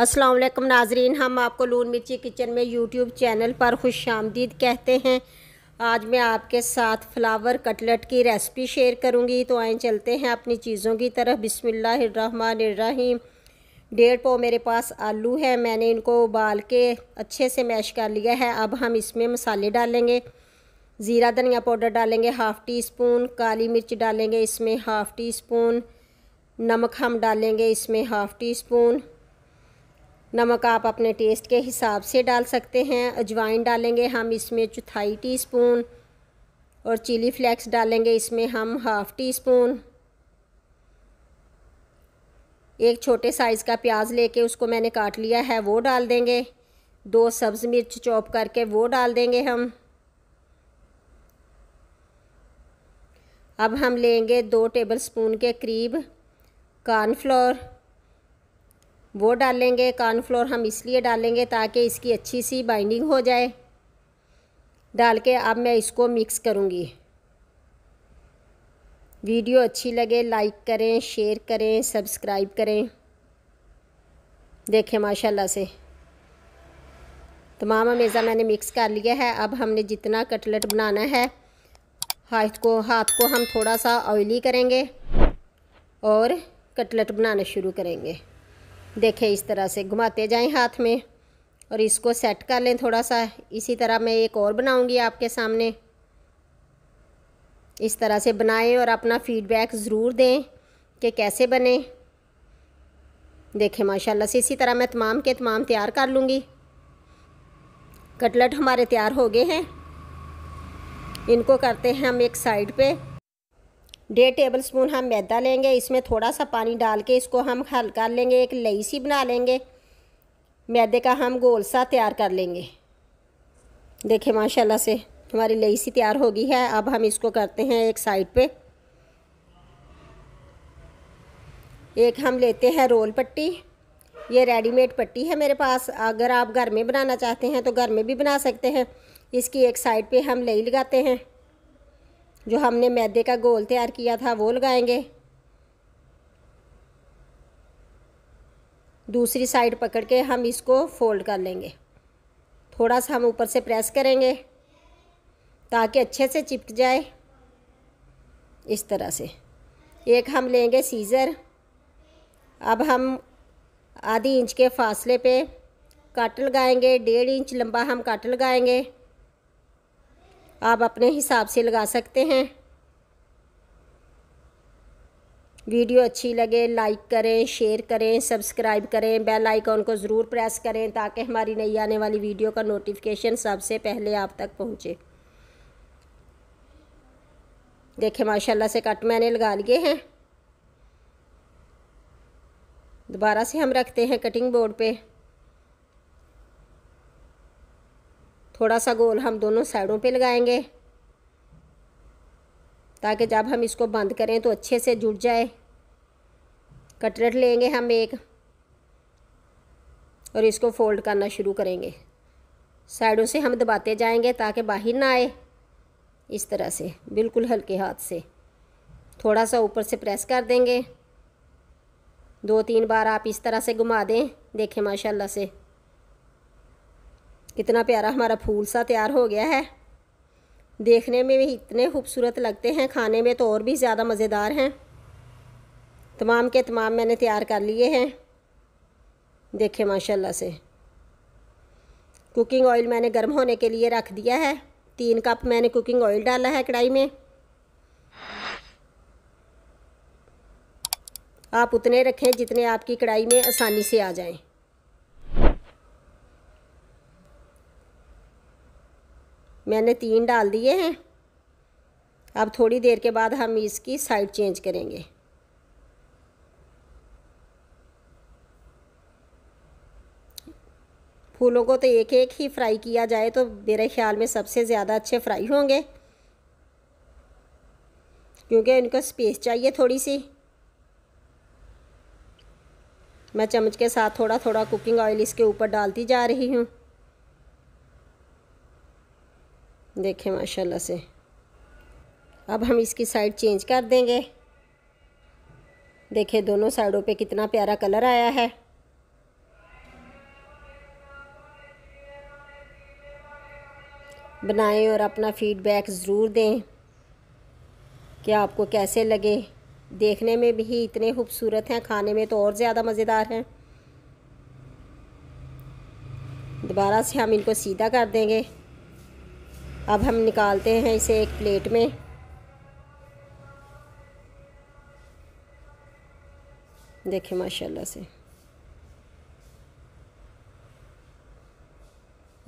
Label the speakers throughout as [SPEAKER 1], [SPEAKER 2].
[SPEAKER 1] अस्सलाम वालेकुम नाजरीन हम आपको लून मिर्ची किचन में यूट्यूब चैनल पर खुश आमदीद कहते हैं आज मैं आपके साथ फ्लावर कटलेट की रेसिपी शेयर करूंगी तो आए चलते हैं अपनी चीज़ों की तरफ बिसमीम डेढ़ पो मेरे पास आलू है मैंने इनको उबाल के अच्छे से मैश कर लिया है अब हम इसमें मसाले डालेंगे ज़ीरा धनिया पाउडर डालेंगे हाफ़ टी स्पून काली मिर्च डालेंगे इसमें हाफ़ टी स्पून नमक हम डालेंगे इसमें हाफ़ टी स्पून नमक आप अपने टेस्ट के हिसाब से डाल सकते हैं अजवाइन डालेंगे हम इसमें चौथाई टी स्पून और चिली फ्लेक्स डालेंगे इसमें हम हाफ़ टी स्पून एक छोटे साइज़ का प्याज लेके उसको मैंने काट लिया है वो डाल देंगे दो सब्ज़ मिर्च चॉप करके वो डाल देंगे हम अब हम लेंगे दो टेबल स्पून के करीब कॉर्नफ्लोर वो डालेंगे कॉर्नफ्लोर हम इसलिए डालेंगे ताकि इसकी अच्छी सी बाइंडिंग हो जाए डाल के अब मैं इसको मिक्स करूँगी वीडियो अच्छी लगे लाइक करें शेयर करें सब्सक्राइब करें देखें माशाल्लाह से तमाम अमेज़ा मैंने मिक्स कर लिया है अब हमने जितना कटलेट बनाना है हाथ को हाथ को हम थोड़ा सा ऑयली करेंगे और कटलेट बनाना शुरू करेंगे देखें इस तरह से घुमाते जाएं हाथ में और इसको सेट कर लें थोड़ा सा इसी तरह मैं एक और बनाऊंगी आपके सामने इस तरह से बनाएं और अपना फीडबैक ज़रूर दें कि कैसे बने देखें माशाल्लाह से इसी तरह मैं तमाम के तमाम तैयार कर लूँगी कटलेट हमारे तैयार हो गए हैं इनको करते हैं हम एक साइड पे डेढ़ टेबल स्पून हम मैदा लेंगे इसमें थोड़ा सा पानी डाल के इसको हम हल्का लेंगे एक लई सी बना लेंगे मैदे का हम गोल सा तैयार कर लेंगे देखें माशाल्लाह से हमारी लई सी तैयार होगी है अब हम इसको करते हैं एक साइड पे एक हम लेते हैं रोल पट्टी ये रेडीमेड पट्टी है मेरे पास अगर आप घर में बनाना चाहते हैं तो घर में भी बना सकते हैं इसकी एक साइड पे हम लई लगाते हैं जो हमने मैदे का गोल तैयार किया था वो लगाएंगे दूसरी साइड पकड़ के हम इसको फोल्ड कर लेंगे थोड़ा सा हम ऊपर से प्रेस करेंगे ताकि अच्छे से चिपक जाए इस तरह से एक हम लेंगे सीज़र अब हम आधी इंच के फासले पे काट लगाएंगे डेढ़ इंच लंबा हम काट लगाएंगे आप अपने हिसाब से लगा सकते हैं वीडियो अच्छी लगे लाइक करें शेयर करें सब्सक्राइब करें बेल आइकॉन को ज़रूर प्रेस करें ताकि हमारी नई आने वाली वीडियो का नोटिफिकेशन सबसे पहले आप तक पहुंचे देखें माशाल्लाह से कट मैंने लगा लिए हैं दोबारा से हम रखते हैं कटिंग बोर्ड पे थोड़ा सा गोल हम दोनों साइडों पे लगाएंगे ताकि जब हम इसको बंद करें तो अच्छे से जुड़ जाए कटरेट लेंगे हम एक और इसको फोल्ड करना शुरू करेंगे साइडों से हम दबाते जाएंगे ताकि बाहर ना आए इस तरह से बिल्कुल हल्के हाथ से थोड़ा सा ऊपर से प्रेस कर देंगे दो तीन बार आप इस तरह से घुमा दें देखें माशाल्लाह से कितना प्यारा हमारा फूल सा तैयार हो गया है देखने में भी इतने खूबसूरत लगते हैं खाने में तो और भी ज़्यादा मज़ेदार हैं तमाम के तमाम मैंने तैयार कर लिए हैं देखें माशाल्लाह से कुकिंग ऑयल मैंने गर्म होने के लिए रख दिया है तीन कप मैंने कुकिंग ऑयल डाला है कढ़ाई में आप उतने रखें जितने आपकी कढ़ाई में आसानी से आ जाएं मैंने तीन डाल दिए हैं अब थोड़ी देर के बाद हम इसकी साइड चेंज करेंगे फूलों को तो एक एक ही फ्राई किया जाए तो मेरे ख्याल में सबसे ज़्यादा अच्छे फ्राई होंगे क्योंकि इनको स्पेस चाहिए थोड़ी सी मैं चम्मच के साथ थोड़ा थोड़ा कुकिंग ऑयल इसके ऊपर डालती जा रही हूँ देखें माशाल्लाह से अब हम इसकी साइड चेंज कर देंगे देखें दोनों साइडों पे कितना प्यारा कलर आया है बनाएं और अपना फीडबैक ज़रूर दें कि आपको कैसे लगे देखने में भी इतने खूबसूरत हैं खाने में तो और ज़्यादा मज़ेदार हैं दोबारा से हम इनको सीधा कर देंगे अब हम निकालते हैं इसे एक प्लेट में देखें माशाल्लाह से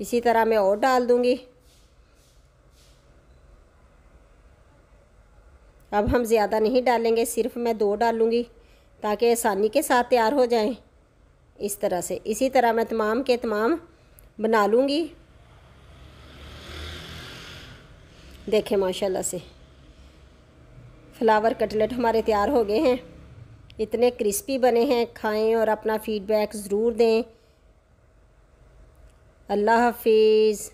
[SPEAKER 1] इसी तरह मैं और डाल दूँगी अब हम ज़्यादा नहीं डालेंगे सिर्फ मैं दो डालूँगी ताकि आसानी के साथ तैयार हो जाएं इस तरह से इसी तरह मैं तमाम के तमाम बना लूँगी देखें माशाल्लाह से फ्लावर कटलेट हमारे तैयार हो गए हैं इतने क्रिस्पी बने हैं खाएं और अपना फ़ीडबैक ज़रूर दें अल्लाह हाफिज़